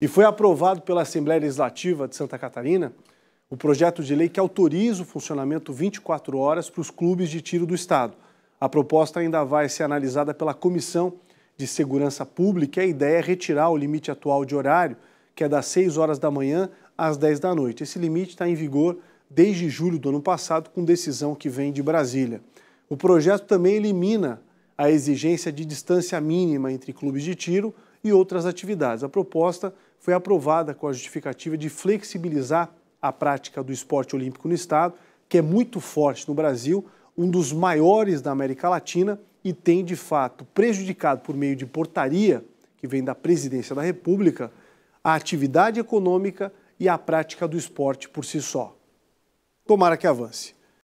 e foi aprovado pela Assembleia Legislativa de Santa Catarina o projeto de lei que autoriza o funcionamento 24 horas para os clubes de tiro do Estado. A proposta ainda vai ser analisada pela Comissão de Segurança Pública e a ideia é retirar o limite atual de horário, que é das 6 horas da manhã às 10 da noite. Esse limite está em vigor desde julho do ano passado, com decisão que vem de Brasília. O projeto também elimina a exigência de distância mínima entre clubes de tiro e outras atividades. A proposta foi aprovada com a justificativa de flexibilizar a prática do esporte olímpico no Estado, que é muito forte no Brasil, um dos maiores da América Latina e tem, de fato, prejudicado por meio de portaria, que vem da presidência da República, a atividade econômica e a prática do esporte por si só. Tomara que avance.